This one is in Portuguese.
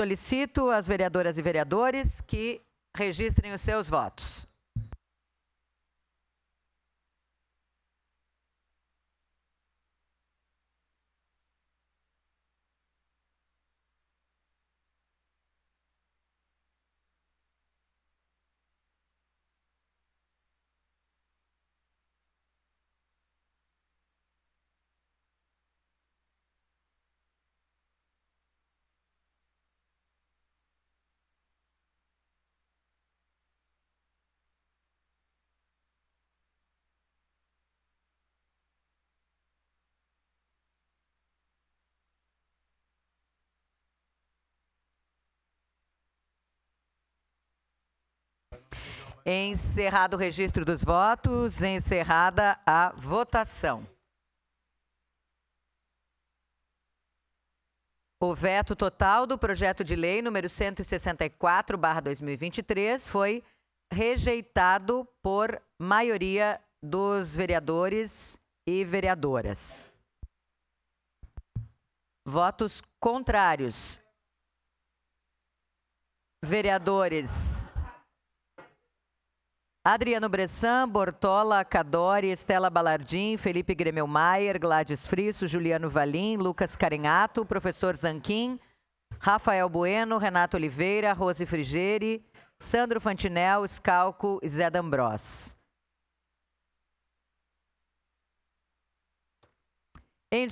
solicito às vereadoras e vereadores que registrem os seus votos. Encerrado o registro dos votos, encerrada a votação. O veto total do projeto de lei número 164/2023 foi rejeitado por maioria dos vereadores e vereadoras. Votos contrários. Vereadores Adriano Bressan, Bortola, Cadori, Estela Balardim, Felipe Gremelmaier, Gladys Frisso, Juliano Valim, Lucas Carinhato, professor Zanquim, Rafael Bueno, Renato Oliveira, Rose Frigeri, Sandro Fantinel, Scalco e Zé D'Ambrós. Em